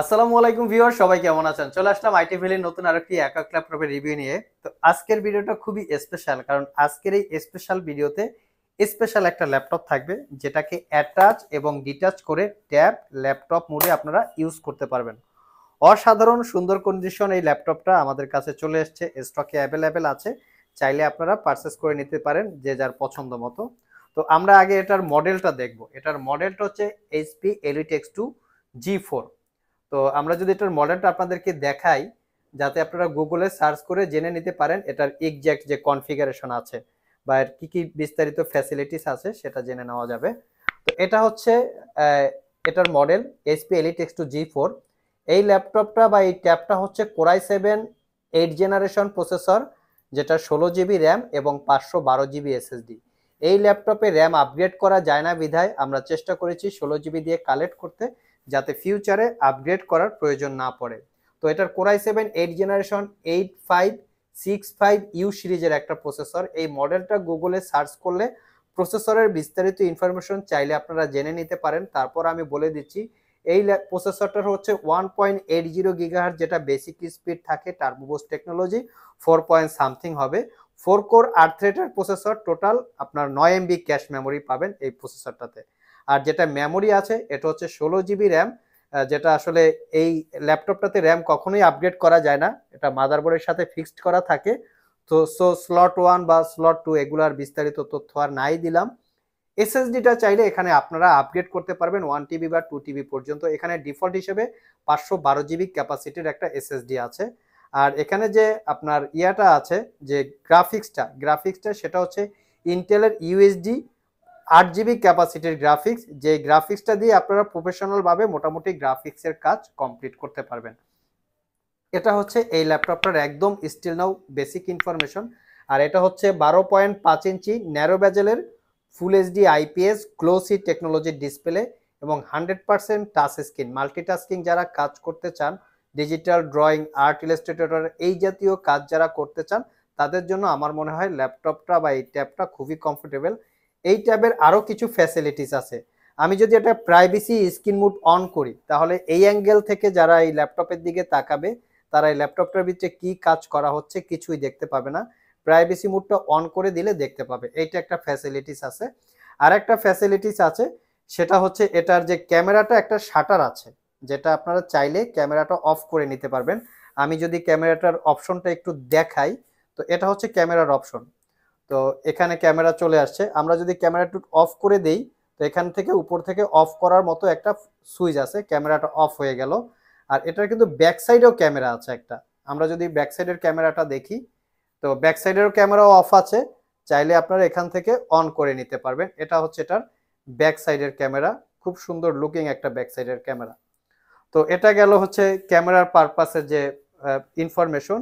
আসসালামু আলাইকুম ভিউয়ার সবাই কেমন আছেন চলে আসলাম আইটি ভ্যালির নতুন আরেকটি একা ল্যাপটপের রিভিউ নিয়ে তো আজকের ভিডিওটা খুবই স্পেশাল কারণ আজকের এই স্পেশাল ভিডিওতে স্পেশাল একটা ল্যাপটপ থাকবে যেটাকে অ্যাটাচ এবং ডিটাচ করে ট্যাব ল্যাপটপ মোডে আপনারা ইউজ করতে পারবেন অসাধারণ সুন্দর কন্ডিশন এই ল্যাপটপটা আমাদের কাছে চলে এসছে স্টকে অ্যাভেলেবেল আছে চাইলে আপনারা পারচেস করে নিতে পারেন যে যার পছন্দ মতো তো আমরা আগে এটার মডেলটা দেখব এটার মডেলটা হচ্ছে HP Elite x two G four তো আমরা যদি এটার মডেলটা আপনাদেরকে দেখাই যাতে আপনারা গুগলে সার্চ করে জেনে নিতে পারেন এটার এক্সাক্ট যে কনফিগারেশন আছে বা এর কী কী বিস্তারিত ফ্যাসিলিটিস আছে সেটা জেনে নেওয়া যাবে তো এটা হচ্ছে এটার model HP Elite X two G four এই ল্যাপটপটা বা এই ট্যাবটা হচ্ছে core i seven eight generation processor যেটা ষোলো জিবি র্যাম এবং পাঁচশো বারো জিবি এসএসডি এই ল্যাপটপে র্যাম আপগ্রেড করা যায় না বিধায় আমরা চেষ্টা করেছি ষোলো জিবি দিয়ে কালেক্ট করতে যাতে ফিউচারে আপগ্রেড করার প্রয়োজন না পড়ে তো এটার core i seven eight generation eight five six five U সিরিজের একটা প্রসেসর এই মডেলটা গুগলে সার্চ করলে প্রসেসরের বিস্তারিত ইনফরমেশন চাইলে আপনারা জেনে নিতে পারেন তারপর আমি বলে দিচ্ছি এই প্রসেসরটার হচ্ছে ওয়ান পয়েন্ট এইট জিরো গিগাহার যেটা বেসিক স্পিড থাকে turbo boost technology four point something হবে ফোর কোর আর্থ্রেটার প্রসেসর টোটাল আপনার নয় এমবি ক্যাশ মেমোরি পাবেন এই প্রসেসরটাতে আর যেটা মেমোরি আছে এটা হচ্ছে ষোলো জিবি র্যাম যেটা আসলে এই ল্যাপটপটাতে র্যাম কখনোই আপগ্রেড করা যায় না এটা মাদারবোর্ডের সাথে ফিক্সড করা থাকে তো সো স্লট ওয়ান বা স্লট টু এগুলার বিস্তারিত তথ্য আর নাই দিলাম এসএসডিটা চাইলে এখানে আপনারা আপগ্রেড করতে পারবেন ওয়ান টিবি বা টু টিবি পর্যন্ত এখানে ডিফল্ট হিসেবে পাঁচশো বারো জিবি ক্যাপাসিটির একটা এসএসডি আছে আর এখানে যে আপনার ইয়াটা আছে যে গ্রাফিক্সটা গ্রাফিক্সটা সেটা হচ্ছে ইন্টেলের ইউএসডি আট জিবি ক্যাপাসিটির গ্রাফিক্স যে গ্রাফিক্সটা দিয়ে আপনারা প্রফেশনালভাবে মোটামুটি গ্রাফিক্সের কাজ কমপ্লিট করতে পারবেন এটা হচ্ছে এই ল্যাপটপটার একদম স্টিল নাও বেসিক ইনফরমেশন আর এটা হচ্ছে বারো পয়েন্ট পাঁচ ইঞ্চি ন্যারো ব্যাজেলের ফুল এইচডি আইপিএস ক্লোসি টেকনোলজির ডিসপ্লে এবং hundred percent touch screen multitasking যারা কাজ করতে চান ডিজিটাল ড্রয়িং আর্ট ইলাস্ট্রেটর এই জাতীয় কাজ যারা করতে চান তাদের জন্য আমার মনে হয় ল্যাপটপটা বা এই ট্যাবটা খুবই কমফোর্টেবল এই ট্যাবের আরও কিছু ফ্যাসিলিটিস আছে আমি যদি এটা প্রাইভেসি স্ক্রিন মুড অন করি তাহলে এই অ্যাঙ্গেল থেকে যারা এই ল্যাপটপের দিকে তাকাবে তারা এই ল্যাপটপটার ভিতরে কি কাজ করা হচ্ছে কিছুই দেখতে পাবে না প্রাইভেসি মুডটা অন করে দিলে দেখতে পাবে এইটা একটা ফ্যাসিলিটিস আছে আর একটা ফ্যাসিলিটিস আছে সেটা হচ্ছে এটার যে ক্যামেরাটা একটা শাটার আছে যেটা আপনারা চাইলে ক্যামেরাটা অফ করে নিতে পারবেন আমি যদি ক্যামেরাটার অপশনটা একটু দেখাই তো এটা হচ্ছে ক্যামেরার অপশন তো এখানে ক্যামেরা চলে আসছে আমরা যদি ক্যামেরা টু অফ করে দেই তো এখান থেকে উপর থেকে অফ করার মতো একটা সুইচ আছে ক্যামেরাটা অফ হয়ে গেল আর এটার কিন্তু ব্যাক সাইডেও ক্যামেরা আছে একটা আমরা যদি ব্যাক সাইডের ক্যামেরাটা দেখি তো ব্যাক সাইডেরও ক্যামেরাও অফ আছে চাইলে আপনারা এখান থেকে অন করে নিতে পারবেন এটা হচ্ছে এটার ব্যাক সাইডের ক্যামেরা খুব সুন্দর লুকিং একটা ব্যাক সাইডের ক্যামেরা তো এটা গেল হচ্ছে ক্যামেরার পারপাসের যে ইনফরমেশন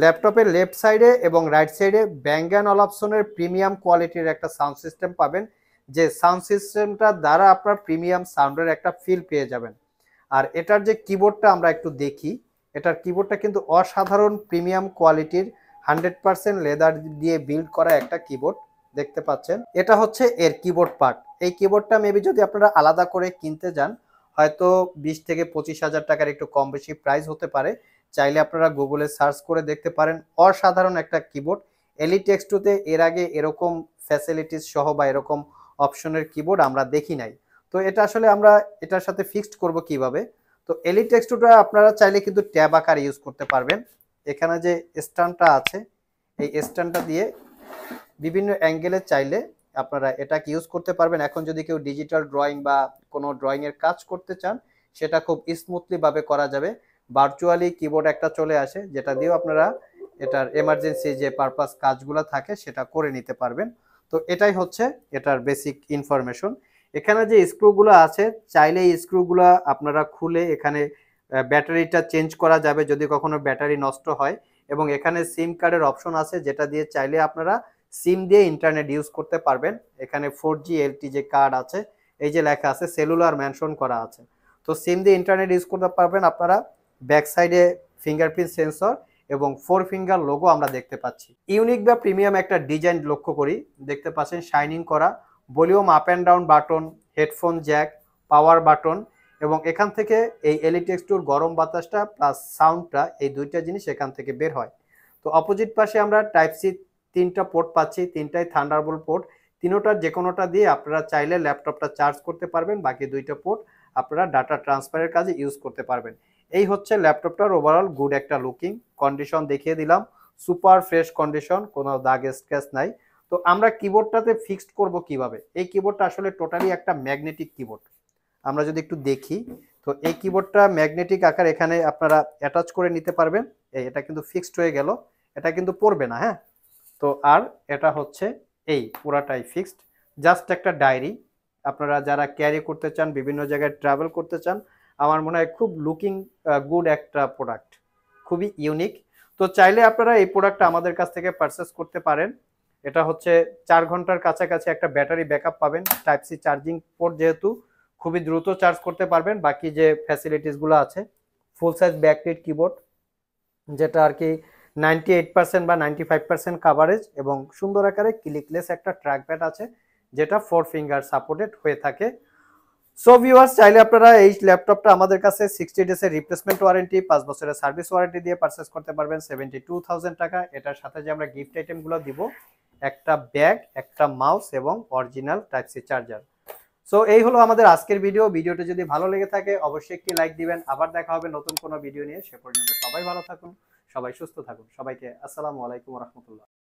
ল্যাপটপের লেফট সাইডে এবং রাইট সাইডে ব্যাঙ্গান অ্যান্ড অল অপশনের প্রিমিয়াম কোয়ালিটির একটা সাউন্ড সিস্টেম পাবেন যে সাউন্ড সিস্টেমটা দ্বারা আপনার প্রিমিয়াম সাউন্ডের একটা ফিল পেয়ে যাবেন আর এটার যে কিবোর্ডটা আমরা একটু দেখি এটার কিবোর্ডটা কিন্তু অসাধারণ প্রিমিয়াম কোয়ালিটির হান্ড্রেড পারসেন্ট লেদার দিয়ে বিল্ড করা একটা কিবোর্ড দেখতে পাচ্ছেন এটা হচ্ছে এর কিবোর্ড পার্ট এই কিবোর্ডটা মেবি যদি আপনারা আলাদা করে কিনতে যান হয়তো বিশ থেকে পঁচিশ হাজার টাকার একটু কম বেশি প্রাইস হতে পারে চাইলে আপনারা গুগলে সার্চ করে দেখতে পারেন অসাধারণ একটা কিবোর্ড টেক্স টুতে এর আগে এরকম ফ্যাসিলিটিস সহ বা এরকম অপশনের কিবোর্ড আমরা দেখি নাই তো এটা আসলে আমরা এটার সাথে ফিক্সড করব কিভাবে তো টেক্স টুটা আপনারা চাইলে কিন্তু ট্যাব আকার ইউজ করতে পারবেন এখানে যে স্ট্যান্ডটা আছে এই স্ট্যান্ডটা দিয়ে বিভিন্ন অ্যাঙ্গেলে চাইলে আপনারা এটাকে ইউজ করতে পারবেন এখন যদি কেউ ডিজিটাল ড্রয়িং বা কোনো ড্রয়িংয়ের কাজ করতে চান সেটা খুব স্মুথলিভাবে করা যাবে ভার্চুয়ালি কিবোর্ড একটা চলে আসে যেটা দিয়েও আপনারা এটার এমার্জেন্সি যে পারপাস কাজগুলো থাকে সেটা করে নিতে পারবেন তো এটাই হচ্ছে এটার বেসিক ইনফরমেশন এখানে যে স্ক্রুগুলো আছে চাইলে এই স্ক্রুগুলো আপনারা খুলে এখানে ব্যাটারিটা চেঞ্জ করা যাবে যদি কখনো ব্যাটারি নষ্ট হয় এবং এখানে সিম কার্ডের অপশন আছে যেটা দিয়ে চাইলে আপনারা সিম দিয়ে ইন্টারনেট ইউজ করতে পারবেন এখানে ফোর জি এলটি যে কার্ড আছে এই যে লেখা আছে সেলুলার মেনশন করা আছে তো সিম দিয়ে ইন্টারনেট ইউজ করতে পারবেন আপনারা ব্যাক সাইডে ফিঙ্গারপ্রিন্ট সেন্সর এবং ফোর ফিঙ্গার লোগো আমরা দেখতে পাচ্ছি ইউনিক বা প্রিমিয়াম একটা ডিজাইন লক্ষ্য করি দেখতে পাচ্ছেন শাইনিং করা volume up and down button headphone jack power button এবং এখান থেকে এই এলিটেক্সটুর গরম বাতাসটা প্লাস সাউন্ডটা এই দুইটা জিনিস এখান থেকে বের হয় তো অপোজিট পাশে আমরা টাইপ সি তিনটা পোর্ট পাচ্ছি তিনটাই থান্ডারবল পোর্ট তিনোটার যে কোনোটা দিয়ে আপনারা চাইলে ল্যাপটপটা চার্জ করতে পারবেন বাকি দুইটা পোর্ট আপনারা ডাটা ট্রান্সফারের কাজে ইউজ করতে পারবেন এই হচ্ছে ল্যাপটপটার ওভারঅল গুড একটা লুকিং কন্ডিশন দেখিয়ে দিলাম সুপার ফ্রেশ কন্ডিশন কোনো দাগ স্ক্র্যাচ নাই তো আমরা কিবোর্ডটাতে ফিক্সড করব কিভাবে এই কিবোর্ডটা আসলে টোটালি একটা ম্যাগনেটিক কিবোর্ড আমরা যদি একটু দেখি তো এই কিবোর্ডটা ম্যাগনেটিক আকার এখানে আপনারা অ্যাটাচ করে নিতে পারবেন এই এটা কিন্তু ফিক্সড হয়ে গেল এটা কিন্তু পড়বে না হ্যাঁ তো আর এটা হচ্ছে এই পুরাটাই ফিক্সড জাস্ট একটা ডায়েরি আপনারা যারা ক্যারি করতে চান বিভিন্ন জায়গায় ট্রাভেল করতে চান আমার মনে হয় খুব লুকিং গুড একটা প্রোডাক্ট খুবই ইউনিক তো চাইলে আপনারা এই প্রোডাক্টটা আমাদের কাছ থেকে পারচেস করতে পারেন এটা হচ্ছে চার ঘন্টার কাছাকাছি একটা ব্যাটারি ব্যাকআপ পাবেন টাইপ সি চার্জিং পোর্ট যেহেতু খুবই দ্রুত চার্জ করতে পারবেন বাকি যে ফ্যাসিলিটিসগুলো আছে ফুল সাইজ ব্যাকলিট কিবোর্ড যেটা আর কি নাইনটি এইট পার্সেন্ট বা নাইনটি ফাইভ পার্সেন্ট কাভারেজ এবং সুন্দর আকারে ক্লিকলেস একটা ট্র্যাক প্যাড আছে যেটা ফোর ফিঙ্গার সাপোর্টেড হয়ে থাকে সো ভিউয়ার্স চাইলে আপনারা এই ল্যাপটপটা আমাদের কাছে সিক্সটি ডেসের রিপ্লেসমেন্ট ওয়ারেন্টি পাঁচ বছরের সার্ভিস ওয়ারেন্টি দিয়ে পারচেস করতে পারবেন সেভেন্টি টু থাউজেন্ড টাকা এটার সাথে যে আমরা গিফট আইটেমগুলো দিব একটা ব্যাগ একটা মাউস এবং original type C charger so এই হলো আমাদের আজকের ভিডিও ভিডিওটা যদি ভালো লেগে থাকে অবশ্যই একটি লাইক দিবেন আবার দেখা হবে নতুন কোনো ভিডিও নিয়ে সে পর্যন্ত সবাই ভালো থাকুন সবাই সুস্থ থাকুন সবাইকে আসসালামু আলাইকুম রহমতুল্লাহ